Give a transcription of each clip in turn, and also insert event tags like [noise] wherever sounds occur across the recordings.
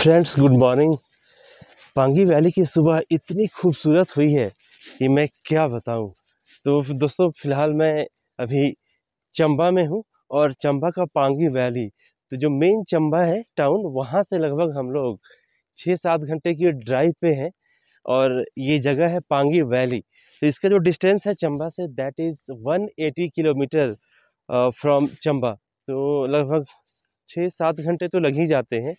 friends good morning Pangi valley की सुबह इतनी खूबसूरत हुई है कि मैं क्या बताऊं तो दोस्तों फ़िलहाल मैं अभी चंबा में हूं और चंबा का पांगी वैली तो जो मेन चंबा है टाउन वहां से लगभग हम लोग छः सात घंटे की ड्राइव पे हैं और ये जगह है पांगी वैली तो इसका जो डिस्टेंस है चंबा से that is one kilometre from Chamba तो लगभग छः सात घंटे तो लग ही जाते हैं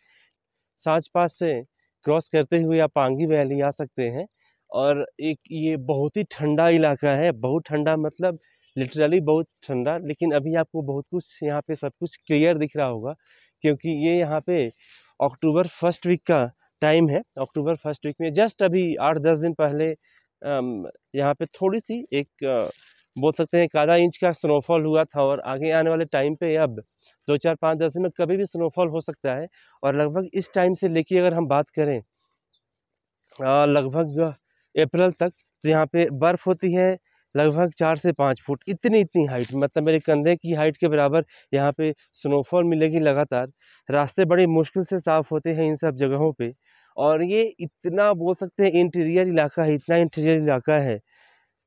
साँच पास से क्रॉस करते हुए आप पांगी वैली आ सकते हैं और एक ये बहुत ही ठंडा इलाका है बहुत ठंडा मतलब लिटरली बहुत ठंडा लेकिन अभी आपको बहुत कुछ यहाँ पे सब कुछ क्लियर दिख रहा होगा क्योंकि ये यहाँ पे अक्टूबर फर्स्ट वीक का टाइम है अक्टूबर फर्स्ट वीक में जस्ट अभी आठ दस दिन पहले यहाँ पे थोड़ी सी एक बोल सकते हैं एक आधा इंच का स्नोफॉल हुआ था और आगे आने वाले टाइम पे अब दो चार पाँच दस में कभी भी स्नोफॉल हो सकता है और लगभग इस टाइम से लेके अगर हम बात करें लगभग अप्रैल तक तो यहाँ पे बर्फ़ होती है लगभग चार से पाँच फुट इतनी इतनी हाइट मतलब मेरे कंधे की हाइट के बराबर यहाँ पे स्नोफॉल मिलेगी लगातार रास्ते बड़े मुश्किल से साफ़ होते हैं इन सब जगहों पे और ये इतना बोल सकते हैं इंटीरियर इलाका है इतना इंटीरियर इलाका है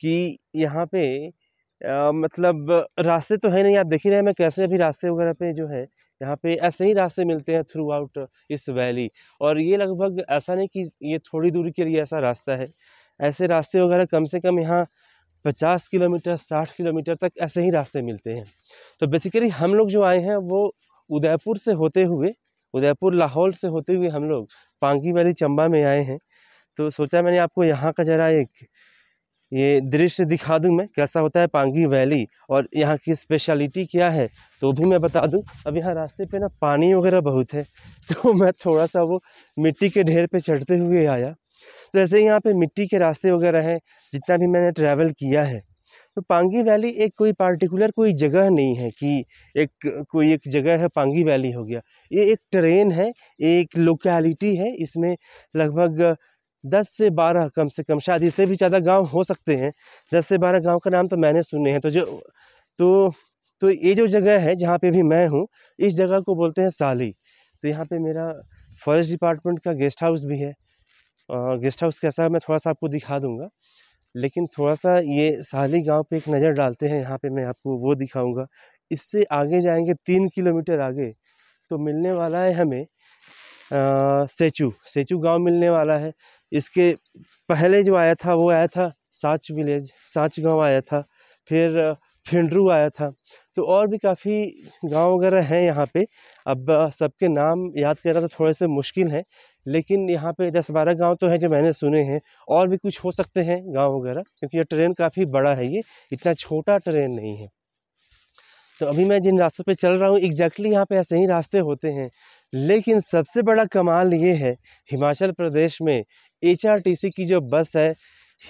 कि यहाँ पे आ, मतलब रास्ते तो है नहीं आप देख ही रहे हैं मैं कैसे अभी रास्ते वगैरह पे जो है यहाँ पे ऐसे ही रास्ते मिलते हैं थ्रू आउट इस वैली और ये लगभग ऐसा नहीं कि ये थोड़ी दूरी के लिए ऐसा रास्ता है ऐसे रास्ते वगैरह कम से कम यहाँ पचास किलोमीटर साठ किलोमीटर तक ऐसे ही रास्ते मिलते हैं तो बेसिकली हम लोग जो आए हैं वो उदयपुर से होते हुए उदयपुर लाहौल से होते हुए हम लोग पांगी वैली चंबा में आए हैं तो सोचा मैंने आपको यहाँ का ज़रा एक ये दृश्य दिखा दूँ मैं कैसा होता है पांगी वैली और यहाँ की स्पेशलिटी क्या है तो भी मैं बता दूँ अब यहाँ रास्ते पे ना पानी वगैरह बहुत है [laughs] तो मैं थोड़ा सा वो मिट्टी के ढेर पे चढ़ते हुए आया जैसे तो यहाँ पे मिट्टी के रास्ते वगैरह हैं जितना भी मैंने ट्रैवल किया है तो पांगी वैली एक कोई पार्टिकुलर कोई जगह नहीं है कि एक कोई एक जगह है पांगी वैली हो गया ये एक ट्रेन है एक लोकेलिटी है इसमें लगभग दस से बारह कम से कम शायद इससे भी ज़्यादा गांव हो सकते हैं दस से बारह गांव का नाम तो मैंने सुने हैं तो जो तो तो ये जो जगह है जहाँ पे भी मैं हूँ इस जगह को बोलते हैं साली तो यहाँ पे मेरा फॉरेस्ट डिपार्टमेंट का गेस्ट हाउस भी है और गेस्ट हाउस कैसा मैं थोड़ा सा आपको दिखा दूँगा लेकिन थोड़ा सा ये साली गाँव पर एक नज़र डालते हैं यहाँ पर मैं आपको वो दिखाऊँगा इससे आगे जाएंगे तीन किलोमीटर आगे तो मिलने वाला है हमें सेचू सेचू गांव मिलने वाला है इसके पहले जो आया था वो आया था साँच विलेज साँच गांव आया था फिर फिंडरू आया था तो और भी काफ़ी गांव वगैरह हैं यहाँ पे अब सबके नाम याद करना तो थोड़े से मुश्किल हैं लेकिन यहाँ पे दस बारह गांव तो हैं जो मैंने सुने हैं और भी कुछ हो सकते हैं गांव वगैरह क्योंकि ये ट्रेन काफ़ी बड़ा है ये इतना छोटा ट्रेन नहीं है तो अभी मैं जिन रास्तों पे चल रहा हूँ एग्जैक्टली यहाँ पे ऐसे ही रास्ते होते हैं लेकिन सबसे बड़ा कमाल ये है हिमाचल प्रदेश में एच की जो बस है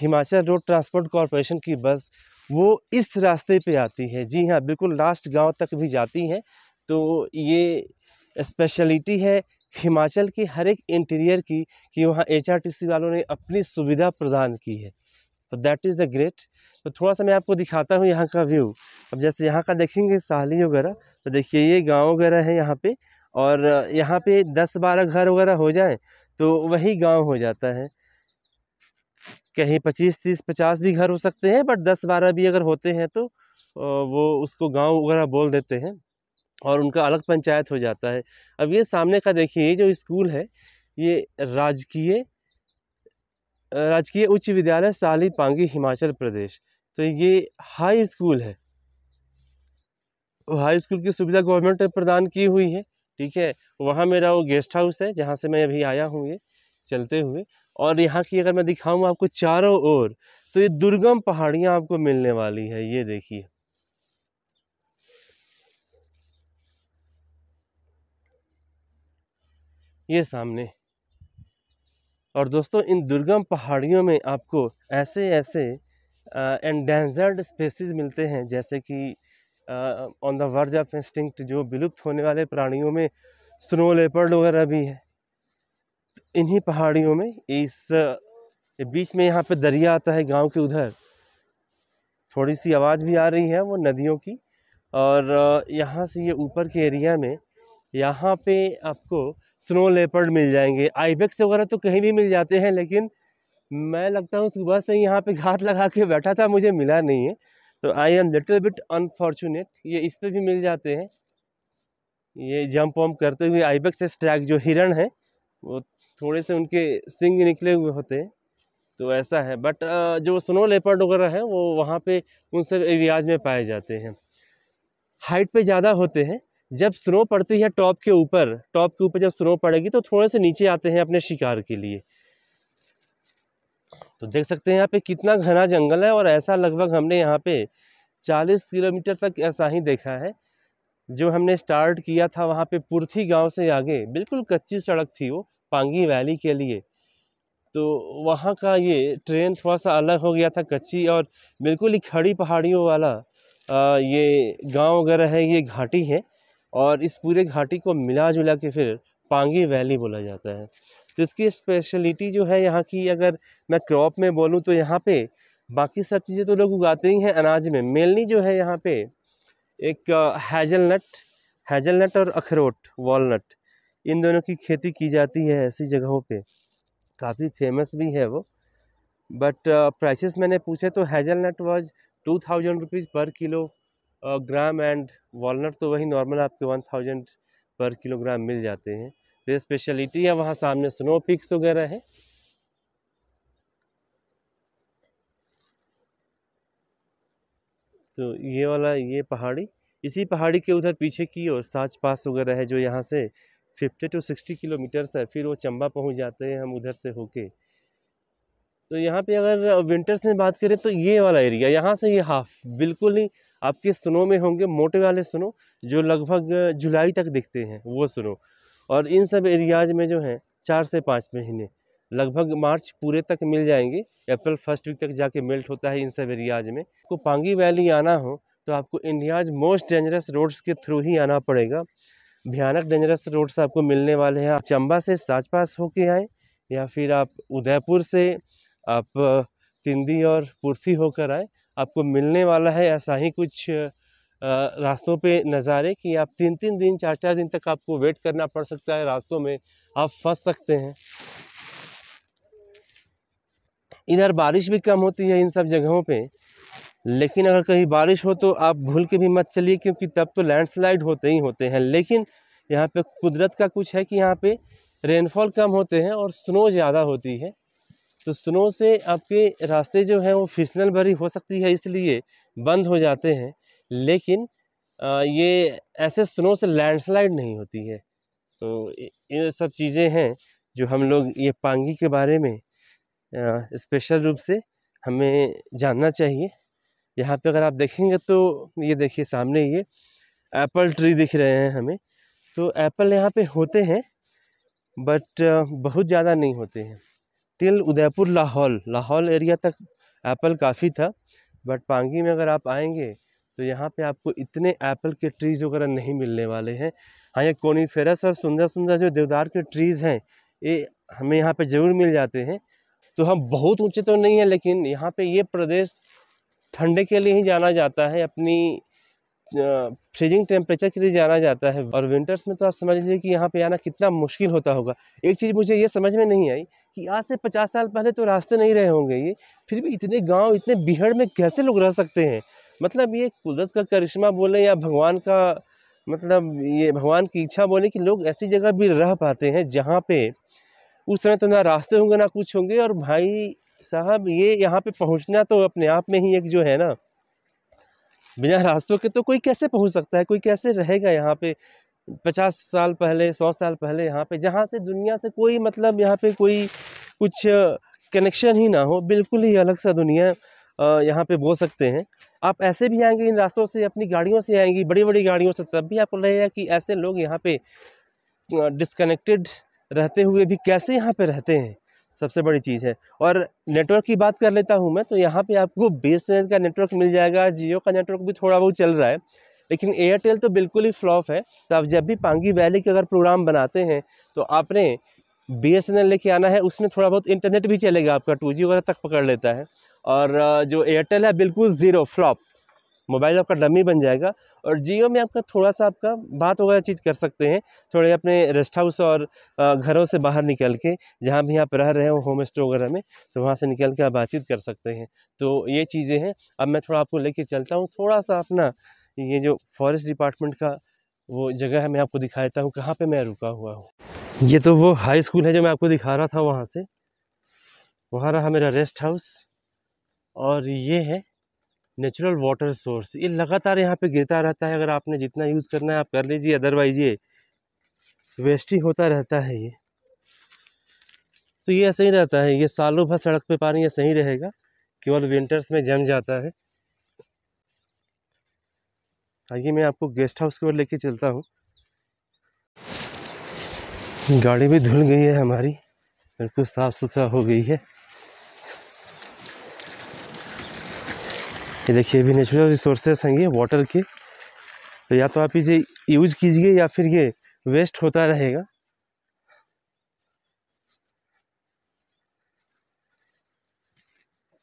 हिमाचल रोड ट्रांसपोर्ट कॉरपोरेशन की बस वो इस रास्ते पे आती है जी हाँ बिल्कुल लास्ट गांव तक भी जाती है तो ये स्पेशलिटी है हिमाचल की हर एक इंटीरियर की कि वहाँ एच वालों ने अपनी सुविधा प्रदान की है तो दैट इज़ द ग्रेट तो थोड़ा सा मैं आपको दिखाता हूँ यहाँ का व्यू अब जैसे यहाँ का देखेंगे साहली वगैरह तो देखिए ये गांव वगैरह है यहाँ पे और यहाँ पे दस बारह घर वगैरह हो जाए तो वही गांव हो जाता है कहीं पच्चीस तीस पचास भी घर हो सकते हैं बट दस बारह भी अगर होते हैं तो वो उसको गांव वगैरह बोल देते हैं और उनका अलग पंचायत हो जाता है अब ये सामने का देखिए जो स्कूल है ये राजकीय राजकीय उच्च विद्यालय साली पांगी हिमाचल प्रदेश तो ये हाई स्कूल है हाई स्कूल की सुविधा गवर्नमेंट ने प्रदान की हुई है ठीक है वहाँ मेरा वो गेस्ट हाउस है जहाँ से मैं अभी आया हूँ ये चलते हुए और यहाँ की अगर मैं दिखाऊँ आपको चारों ओर तो ये दुर्गम पहाड़ियाँ आपको मिलने वाली है ये देखिए ये सामने और दोस्तों इन दुर्गम पहाड़ियों में आपको ऐसे ऐसे एंडेंजर्ड स्पेसिस मिलते हैं जैसे कि on the verge of instinct जो विलुप्त होने वाले प्राणियों में स्नो लेपर्ड वगैरह भी है इन्हीं पहाड़ियों में इस बीच में यहाँ पे दरिया आता है गांव के उधर थोड़ी सी आवाज़ भी आ रही है वो नदियों की और यहाँ से ये ऊपर के एरिया में यहाँ पे आपको स्नो लेपर्ड मिल जाएंगे आईबेक्स वगैरह तो कहीं भी मिल जाते हैं लेकिन मैं लगता हूँ सुबह से यहाँ पे घात लगा के बैठा था मुझे मिला नहीं है तो I am little bit unfortunate ये इस पर भी मिल जाते हैं ये जंप वम्प करते हुए आईबेक्स स्ट्रैक जो हिरण है वो थोड़े से उनके सिंग निकले हुए होते हैं तो ऐसा है बट जो स्नो लेपर्ड वगैरह है वो वहाँ पे उन सब एरियाज में पाए जाते हैं हाइट पे ज़्यादा होते हैं जब स्नो पड़ती है टॉप के ऊपर टॉप के ऊपर जब स्नो पड़ेगी तो थोड़े से नीचे आते हैं अपने शिकार के लिए तो देख सकते हैं यहाँ पे कितना घना जंगल है और ऐसा लगभग हमने यहाँ पे 40 किलोमीटर तक ऐसा ही देखा है जो हमने स्टार्ट किया था वहाँ पे पुरथी गांव से आगे बिल्कुल कच्ची सड़क थी वो पांगी वैली के लिए तो वहाँ का ये ट्रेन थोड़ा सा अलग हो गया था कच्ची और बिल्कुल ही खड़ी पहाड़ियों वाला आ, ये गांव वगैरह है ये घाटी है और इस पूरे घाटी को मिला जुला के फिर पांगी वैली बोला जाता है तो इसकी स्पेशलिटी जो है यहाँ की अगर मैं क्रॉप में बोलूँ तो यहाँ पे बाकी सब चीज़ें तो लोग उगाते ही हैं अनाज में मेनली जो है यहाँ पे एक हैजलनट हैजलनट और अखरोट वॉलनट इन दोनों की खेती की जाती है ऐसी जगहों पे काफ़ी फेमस भी है वो बट प्राइसेस मैंने पूछे तो hazelnut was two thousand rupees per kilogram and walnut तो वही नॉर्मल आपके वन थाउजेंड पर किलोग्राम मिल जाते हैं तो स्पेशलिटी है वहाँ सामने स्नो पिक्स वगैरह है तो ये वाला ये पहाड़ी इसी पहाड़ी के उधर पीछे की और साच पास वगैरह है जो यहाँ से फिफ्टी टू सिक्सटी किलोमीटर्स है फिर वो चंबा पहुँच जाते हैं हम उधर से होके तो यहाँ पे अगर विंटर्स में बात करें तो ये वाला एरिया यहाँ से ये हाफ बिल्कुल ही आपके स्नो में होंगे मोटे वाले स्नो जो लगभग जुलाई तक दिखते हैं वो स्नो और इन सब एरियाज में जो है चार से पाँच महीने लगभग मार्च पूरे तक मिल जाएंगे अप्रैल फर्स्ट वीक तक जाके मेल्ट होता है इन सब एरियाज में आपको पांगी वैली आना हो तो आपको इंडियाज मोस्ट डेंजरस रोड्स के थ्रू ही आना पड़ेगा भयानक डेंजरस रोड्स आपको मिलने वाले हैं आप चंबा से साच पास होके आएँ या फिर आप उदयपुर से आप तिंदी और पुरथी होकर आएँ आपको मिलने वाला है ऐसा ही कुछ रास्तों पे नज़ारे कि आप तीन तीन दिन चार चार दिन तक आपको वेट करना पड़ सकता है रास्तों में आप फंस सकते हैं इधर बारिश भी कम होती है इन सब जगहों पे लेकिन अगर कहीं बारिश हो तो आप भूल के भी मत चलिए क्योंकि तब तो लैंडस्लाइड होते ही होते हैं लेकिन यहाँ पे कुदरत का कुछ है कि यहाँ पे रेनफॉल कम होते हैं और स्नो ज़्यादा होती है तो स्नो से आपके रास्ते जो हैं वो फिसनल भरी हो सकती है इसलिए बंद हो जाते हैं लेकिन ये ऐसे स्नो से लैंडस्लाइड नहीं होती है तो ये सब चीज़ें हैं जो हम लोग ये पांगी के बारे में स्पेशल रूप से हमें जानना चाहिए यहाँ पे अगर आप देखेंगे तो ये देखिए सामने ये एप्पल ट्री दिख रहे हैं हमें तो एप्पल यहाँ पे होते हैं बट बहुत ज़्यादा नहीं होते हैं टिल उदयपुर लाहौल लाहौल एरिया तक एप्पल काफ़ी था बट पांगी में अगर आप आएंगे तो यहाँ पे आपको इतने एप्पल के ट्रीज़ वगैरह नहीं मिलने वाले हैं हाँ ये कोनीफेरस और सुंदर सुंदर जो देवदार के ट्रीज़ हैं ये हमें यहाँ पे ज़रूर मिल जाते हैं तो हम बहुत ऊँचे तो नहीं हैं लेकिन यहाँ पे ये प्रदेश ठंडे के लिए ही जाना जाता है अपनी फ्रीजिंग टेम्परेचर के लिए जाना जाता है और विंटर्स में तो आप समझ लीजिए कि यहाँ पे आना कितना मुश्किल होता होगा एक चीज़ मुझे ये समझ में नहीं आई कि आज से पचास साल पहले तो रास्ते नहीं रहे होंगे ये फिर भी इतने गांव इतने बिहड़ में कैसे लोग रह सकते हैं मतलब ये कुदरत का करिश्मा बोले या भगवान का मतलब ये भगवान की इच्छा बोले कि लोग ऐसी जगह भी रह पाते हैं जहाँ पे उस समय तो ना रास्ते होंगे ना कुछ होंगे और भाई साहब ये यहाँ पे पहुँचना तो अपने आप में ही एक जो है ना बिना रास्तों के तो कोई कैसे पहुंच सकता है कोई कैसे रहेगा यहाँ पे पचास साल पहले सौ साल पहले यहाँ पे जहाँ से दुनिया से कोई मतलब यहाँ पे कोई कुछ कनेक्शन ही ना हो बिल्कुल ही अलग सा दुनिया यहाँ पे बोल सकते हैं आप ऐसे भी आएंगे इन रास्तों से अपनी गाड़ियों से आएंगी बड़ी बड़ी गाड़ियों से तब भी आपको लगेगा कि ऐसे लोग यहाँ पे डिसकनेक्टेड रहते हुए भी कैसे यहाँ पे रहते हैं सबसे बड़ी चीज़ है और नेटवर्क की बात कर लेता हूँ मैं तो यहाँ पे आपको बी का नेटवर्क मिल जाएगा जियो का नेटवर्क भी थोड़ा बहुत चल रहा है लेकिन एयरटेल तो बिल्कुल ही फ्लॉप है तो आप जब भी पांगी वैली के अगर प्रोग्राम बनाते हैं तो आपने बी एस एन एल लेके आना है उसमें थोड़ा बहुत इंटरनेट भी चलेगा आपका टू जी वगैरह तक पकड़ लेता है और जो एयरटेल है बिल्कुल ज़ीरो फ्लॉप मोबाइल आपका डमी बन जाएगा और जियो में आपका थोड़ा सा आपका बात वगैरह चीज़ कर सकते हैं थोड़े अपने रेस्ट हाउस और घरों से बाहर निकल के जहाँ भी आप रह रहे हो होम स्टे वगैरह में तो वहाँ से निकल के आप बातचीत कर सकते हैं तो ये चीज़ें हैं अब मैं थोड़ा आपको लेके चलता हूँ थोड़ा सा अपना ये जो फॉरेस्ट डिपार्टमेंट का वो जगह है मैं आपको दिखा देता हूँ कहाँ पर मैं रुका हुआ हूँ ये तो वो हाई स्कूल है जो मैं आपको दिखा रहा था वहाँ से वहाँ रहा मेरा रेस्ट हाउस और ये है नेचुरल वाटर सोर्स ये लगातार यहाँ पे गिरता रहता है अगर आपने जितना यूज़ करना है आप कर लीजिए अदरवाइज ये वेस्टिंग होता रहता है ये तो ये ऐसे ही रहता है ये सालों भर सड़क पे पानी ऐसे ही रहेगा केवल विंटर्स में जम जाता है आइए मैं आपको गेस्ट हाउस की ओर लेके चलता हूँ गाड़ी भी धुल गई है हमारी बिल्कुल साफ़ सुथरा हो गई है ये देखिए भी नेचुरल रिसोर्सेस हैं ये वाटर के तो या तो आप इसे यूज कीजिए या फिर ये वेस्ट होता रहेगा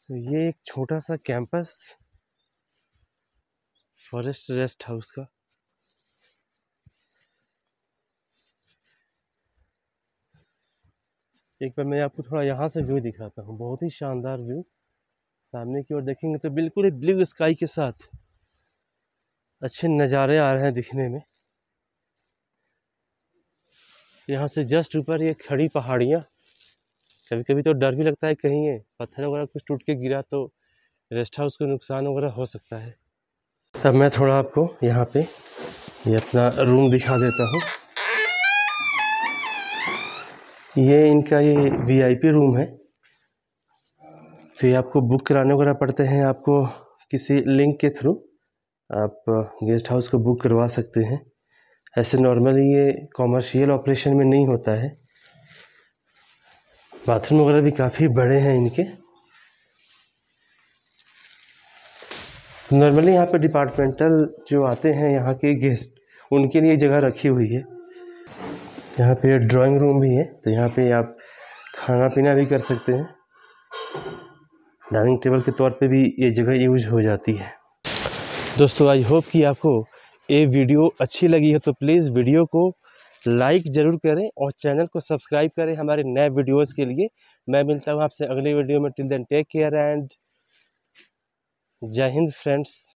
तो ये एक छोटा सा कैंपस फॉरेस्ट रेस्ट हाउस का एक बार मैं आपको थोड़ा यहाँ से व्यू दिखाता हूँ बहुत ही शानदार व्यू सामने की ओर देखेंगे तो बिल्कुल ही ब्लू स्काई के साथ अच्छे नज़ारे आ रहे हैं दिखने में यहाँ से जस्ट ऊपर ये खड़ी पहाड़ियाँ कभी कभी तो डर भी लगता है कहीं है पत्थर वगैरह कुछ टूट के गिरा तो रेस्ट हाउस को नुकसान वगैरह हो सकता है तब मैं थोड़ा आपको यहाँ पे ये अपना रूम दिखा देता हूँ ये इनका ये वीआईपी रूम है तो ये आपको बुक कराने वगैरह पड़ते हैं आपको किसी लिंक के थ्रू आप गेस्ट हाउस को बुक करवा सकते हैं ऐसे नॉर्मली ये कॉमर्शियल ऑपरेशन में नहीं होता है बाथरूम वगैरह भी काफ़ी बड़े हैं इनके नॉर्मली यहाँ पे डिपार्टमेंटल जो आते हैं यहाँ के गेस्ट उनके लिए जगह रखी हुई है यहाँ पे ड्राइंग रूम भी है तो यहाँ पे आप खाना पीना भी कर सकते हैं डाइनिंग टेबल के तौर पे भी ये जगह यूज हो जाती है दोस्तों आई होप कि आपको ये वीडियो अच्छी लगी है तो प्लीज़ वीडियो को लाइक ज़रूर करें और चैनल को सब्सक्राइब करें हमारे नए वीडियोज़ के लिए मैं मिलता हूँ आपसे अगले वीडियो में till then take care and Jai Hind friends